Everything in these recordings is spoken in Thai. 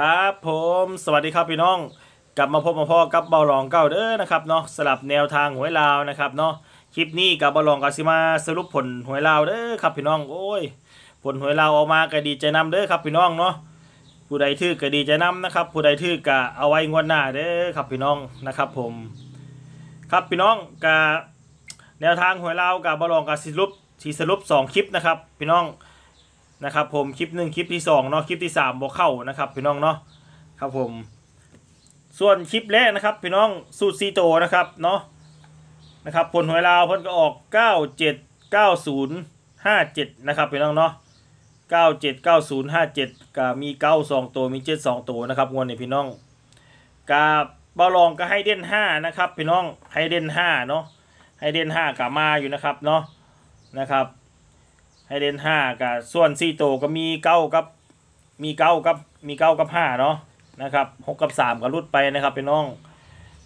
ครับผมสวัสดีครับพี่น้อง กลับมาพบมาพ่อกับเบาหลองเก้าเด้อนะครับเนาะสลับแนวทางหวยลาวนะครับเนาะคลิปนี้กับเบาหลองกาซิมาสรุปผลหวยลาวเด้อครับพี่น้องโอ้ย ผลหวยลาวออกมาก็ดีใจนำเด้อครับพี่น้องเนาะผู้ใดทื่อก็ดีใจนำนะครับ ผู้ใดทื่อก็เอาไว้งวดหน้าเด้อครับพี่น้องนะครับ ผม ครับพี่น้องกับแนวทางหวยลาวกับบาหลองกาซิรุปสีสรุป 2 คลิปนะครับ พี่น้องนะครับผมคลิปหนึ่งคลิปที่สองเนาะคลิปที่สามบอเข้านะครับพี่น้องเนาะครับ ผม ส่วนคลิปแรกนะครับพี่น้องสูตรซีโตนะครับเนาะนะครับผลหวยลาวพ้นก็ออกเก้าเจ็ดเก้าศูนย์ห้าเจ็ดนะครับพี่น้องเนาะเก้าเจ็ดเก้าศูนย์ห้าเจ็ดก็มีเก้าสองตัวมีเจ็ดสองตัวนะครับงวนนี้พี่น้องกาบอลองก็ให้เด่นห้านะครับพี่น้องให้เด่นห้าเนาะให้เด่นห้ากบมาอยู่นะครับเนาะนะครับให้เด่นห้ากับส่วนสี่โตก็มีเก้ากับมีเก้ากับมีเก้ากับห้าเนาะนะครับหกกับสามก็รุดไปนะครับพี่น้อง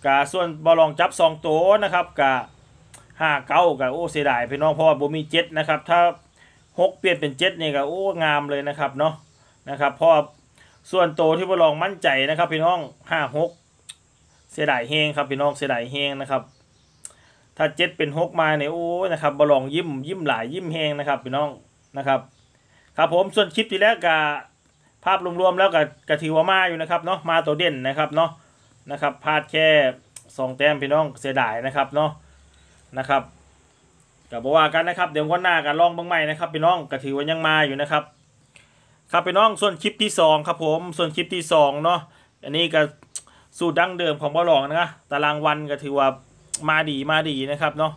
กับส่วนบอลองจับสองโตนะครับกับห้าเก้ากับโอ้เสียดายพี่น้องเพราะว่าบ่มีเจ็ดนะครับ ถ้าหกเปลี่ยนเป็นเจ็ดนี่ก็โอ้งามเลยนะครับเนาะนะครับ เพราะส่วนโตที่บอลองมั่นใจนะครับพี่น้องห้าหกเสียดายเฮงครับพี่น้องเสียดายเฮงนะครับถ้าเจ็ดเป็นหกมาเนี่ยโอ้นะครับบอลองยิ้มยิ้มหลายยิ้มแหงนะครับพี่น้องนะครับครับ ผมส่วนคลิปที่แล้วกับภาพรวมๆ แล้วกับกับทีวามาอยู่นะครับเนาะมาตัวเด่นนะครับเนาะนะครับพลาดแค่สองแต้มพี่น้องเสียดายนะครับเนาะนะครับกับบอกว่ากันนะครับเดี๋ยววันหน้ากันลองบ้างใหม่นะครับพี่น้องกับทีวยังมาอยู่นะครับครับพี่น้องส่วนคลิปที่สองครับผมส่วนคลิปที่สองเนาะอันนี้ก็สูตรดั้งเดิมของบอลองนะตารางวันกะถือว่ามาดีมาดีนะครับเนาะ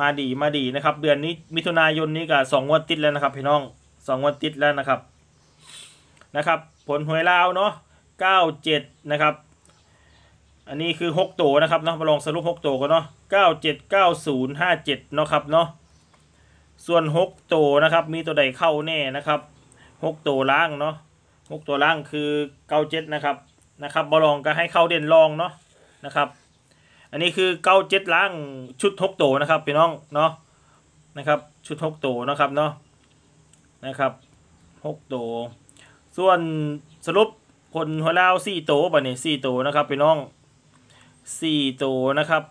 มาดีมาดีนะครับเดือนนี้มิถุนายนนี้ก็สองวันติดแล้วนะครับ พี่น้องสองวันติดแล้วนะครับนะครับ ผลหวยลาวเนาะเก้าเจ็ดนะครับ อันนี้คือหกตัวนะครับเนาะมาลองสรุปหกตัวกันเนาะเก้าเจ็ดเก้าศูนย์ห้าเจ็ดเนาะครับเนาะส่วนหกตัวนะครับ มีตัวใดเข้าแน่นะครับหกตัวล่างเนาะหกตัวล่างคือเก้าเจ็ดนะครับนะครับบอลองก็ให้เข้าเด่นรองเนาะนะครับอันนี้คือเก้าเจ็ดล่างชุดหกโตนะครับพี่น้องเนาะนะครับ ชุดหกโตนะครับเนาะนะครับหกโต ส่วนสรุปผลหัวเลาสี่โตบ่เนี่ยสี่โตนะครับพี่น้องสี่โตนะครับ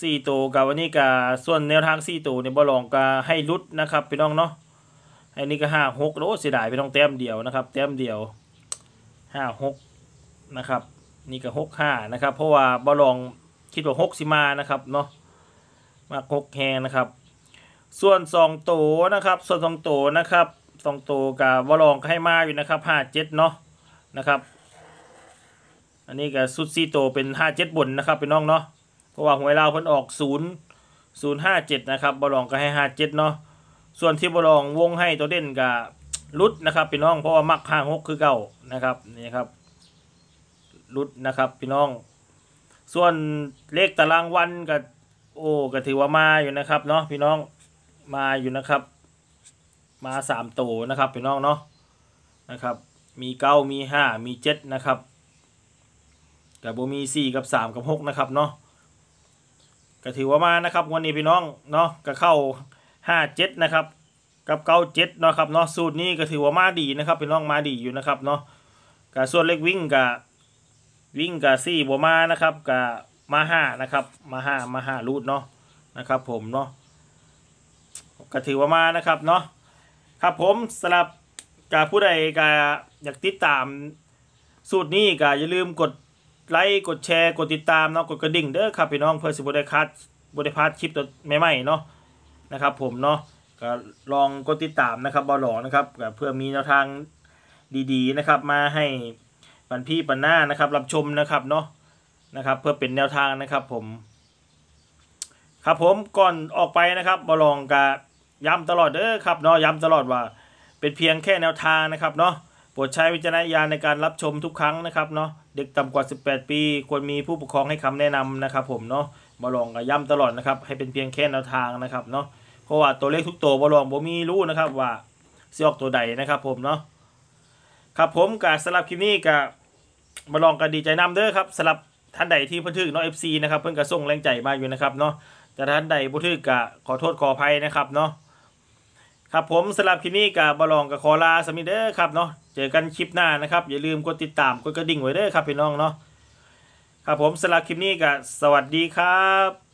สี่โตกับวันนี้กับส่วนแนวทางสี่โตเนี่ยบอลองกับให้รุดนะครับพี่น้องเนาะอันนี้ก็ห้าหกโลเสียดายพี่น้องเต้มเดียวนะครับเต้มเดียวห้าหกนะครับ นี่ก็หกห้านะครับ เพราะว่าบอลองคิดว่าหกสิมานะครับเนาะมาหกแฮนะครับ ส่วนสองโตนะครับ ส่วนสองโตนะครับสองโตกับวอลองให้มาอยู่นะครับห้าเจ็ดเนาะนะครับ อันนี้กับซุดซี่โตเป็นห้าเจ็ดบนนะครับเป็นน้องเนาะเพราะว่าหวยเราเพิ่นออกศูนย์ศูนย์ห้าเจ็ดนะครับบอลองก็ให้ห้าเจ็ดเนาะส่วนที่บอลองวงให้ตัวเด่นกับลุดนะครับพี่น้องเพราะว่ามักห้างหกคือเก่านะครับนี่ครับลุดนะครับพี่น้องส่วนเลขตารางวันกับโอ้ก็ถือว่ามาอยู่นะครับเนาะพี่น้องมาอยู่นะครับ มาสามตัวนะครับพี่น้องเนาะนะครับ มีเก้ามีห้ามีเจ็ดนะครับกับโบมีสี่กับสามกับหกนะครับเนาะก็ถือว่ามา นะครับวันนี้พี่น้องเนาะก็เข้าห้าเจ็ดนะครับกับเก้าเจ็ดนะครับเนาะสูตรนี้ก็ถือว่ามาดีนะครับพี่น้องมาดีอยู่นะครับเนาะกับส่วนเลขวิ่งกับวิ่งกับซี่บัวมานะครับกับมาห้านะครับ มาห้ามาห้ารูดเนาะนะครับ ผมเนาะก็ถือว่ามานะครับเนาะครับผมสำหรับกับผู้ใดก็อยากติดตาม สูตรนี้ก็อย่าลืมกด ไลค์ กดแชร์ กดติดตามเนาะกดกระดิ่งเด้อครับพี่น้องเพื่อสิบริคัดบริพาสคลิปตัวใหม่ๆเนาะนะครับผมเนาะก็ลองกดติดตามนะครับบอหลอนะครับเพื่อมีแนวทางดีๆ นะครับ มาให้ปันพี่ปันหน้านะครับ รับชมนะครับเนาะนะครับ เพื่อเป็นแนวทางนะครับ ผม ครับผมก่อนออกไปนะครับบอลองกะย้ำตลอดเด้อครับเนาะย้ำตลอดว่า เป็นเพียงแค่แนวทางนะครับเนาะโปรดใช้วิจารณญาณในการรับชมทุกครั้งนะครับเนาะเด็กต่ำกว่า 18 ปี ควรมีผู้ปกครองให้คำแนะนำนะครับ ผมเนาะบอลองกะย้ำตลอดนะครับ ให้เป็นเพียงแค่แนวทางนะครับเนาะเพราะว่าตัวเลขทุกตัวบอลองผมมีรู้นะครับ ว่าเสียออกตัวใดนะครับ ผมเนาะครับผมกับสำหรับคลิปนี้กับมาลองกันดีใจนำเด้อครับสำหรับท่านใดที่พูดถึงเนาะเอฟซีนะครับ เพิ่นกระส่งแรงใจมาอยู่นะครับเนาะแต่ท่านใดพูดถึงกะขอโทษขออภัยนะครับ เนาะครับผมสำหรับคลิปนี้กับบอลองกับคอลาสมิเดอร์ครับเนาะเจอกันคลิปหน้านะครับอย่าลืมกดติดตามกดกระดิ่งไว้เด้อครับพี่น้องเนาะครับผมสำหรับคลิปนี้กับสวัสดีครับ